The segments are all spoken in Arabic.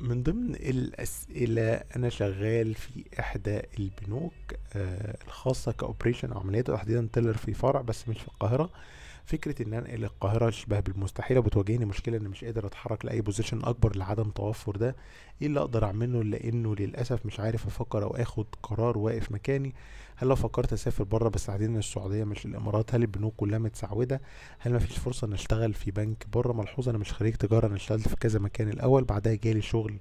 من ضمن الأسئلة أنا شغال في إحدى البنوك آه، الخاصة كأوبريشن أو عمليات وتحديدا تيلر في فرع بس مش في القاهرة فكره ان انقل القاهره شبه بالمستحيل وبتواجهني مشكله ان مش قادر اتحرك لاي بوزيشن اكبر لعدم توفر ده ايه اللي اقدر اعمله لانه للاسف مش عارف افكر او اخد قرار واقف مكاني هل لو فكرت اسافر بره بس عايزين السعوديه مش الامارات هل البنوك كلها متسعوده هل مفيش فرصه ان اشتغل في بنك بره ملحوظه انا مش خريج تجاره انا اشتغلت في كذا مكان الاول بعدها جالي شغل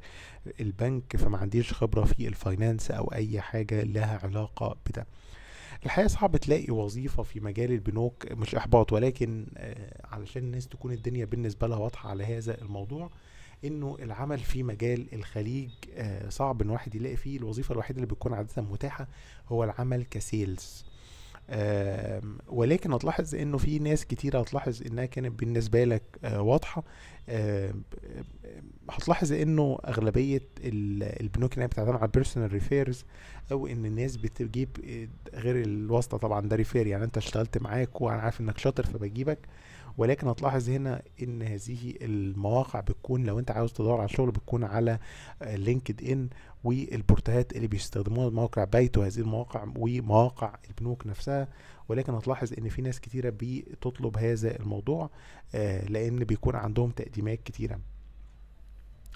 البنك فما عنديش خبره في الفاينانس او اي حاجه لها علاقه بده الحقيقه صعب تلاقي وظيفه في مجال البنوك مش احباط ولكن آه، علشان الناس تكون الدنيا بالنسبه لها واضحه على هذا الموضوع انه العمل في مجال الخليج آه، صعب ان واحد يلاقي فيه الوظيفه الوحيده اللي بتكون عاده متاحه هو العمل كسيلز ولكن هتلاحظ انه في ناس كتيره هتلاحظ انها كانت بالنسبه لك آه، واضحه هتلاحظ انه اغلبيه البنوك اللي بتعتمد على بيرسونال ريفيرز او ان الناس بتجيب آه، غير الواسطه طبعا ده ريفير يعني انت اشتغلت معاك وانا عارف انك شاطر فبجيبك ولكن هتلاحظ هنا ان هذه المواقع بتكون لو انت عاوز تدور على شغل بتكون على لينكد ان والبورتهات اللي بيستخدموها موقع بايت وهذه المواقع ومواقع البنوك نفسها ولكن هتلاحظ ان في ناس كتيره بتطلب هذا الموضوع آه، لان بيكون عندهم تقديمات كتيره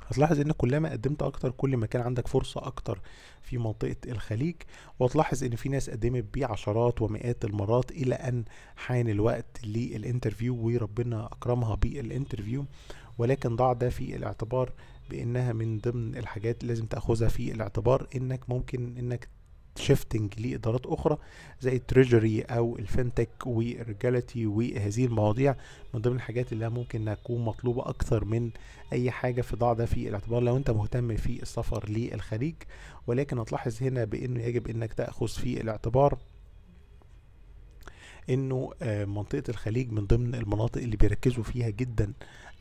هتلاحظ ان كلما قدمت اكتر كل ما كان عندك فرصه اكتر في منطقه الخليج وهتلاحظ ان في ناس قدمت بيه عشرات ومئات المرات الى ان حان الوقت للانترفيو وربنا اكرمها بالانترفيو ولكن ضع ده في الاعتبار بانها من ضمن الحاجات اللي لازم تاخذها في الاعتبار انك ممكن انك شيفتنج لادارات اخرى زي التريجري او الفنتك والرجالتي وهذه المواضيع من ضمن الحاجات اللي ممكن تكون مطلوبه اكثر من اي حاجه في ضع ده في الاعتبار لو انت مهتم في السفر للخليج ولكن هتلاحظ هنا بانه يجب انك تاخذ في الاعتبار انه آه، منطقه الخليج من ضمن المناطق اللي بيركزوا فيها جدا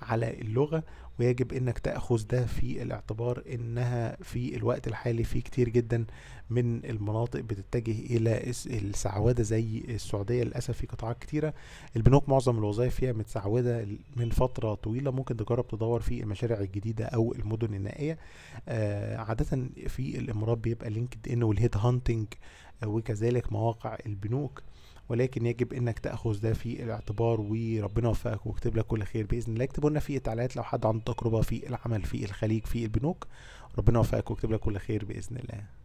على اللغه ويجب انك تاخذ ده في الاعتبار انها في الوقت الحالي في كتير جدا من المناطق بتتجه الى السعوده زي السعوديه للاسف في قطاعات كتيره البنوك معظم الوظائف فيها متسعوده من فتره طويله ممكن تجرب تدور في المشاريع الجديده او المدن النائيه آه عاده في الامارات بيبقى لينكد ان والهيد آه، هانتنج وكذلك مواقع البنوك ولكن يجب انك تاخذ ده في الاعتبار وربنا يوفقك ويكتب لك كل خير باذن الله اكتبوا لنا في التعليقات لو حد عنده تجربه في العمل في الخليج في البنوك ربنا يوفقك ويكتب لك كل خير باذن الله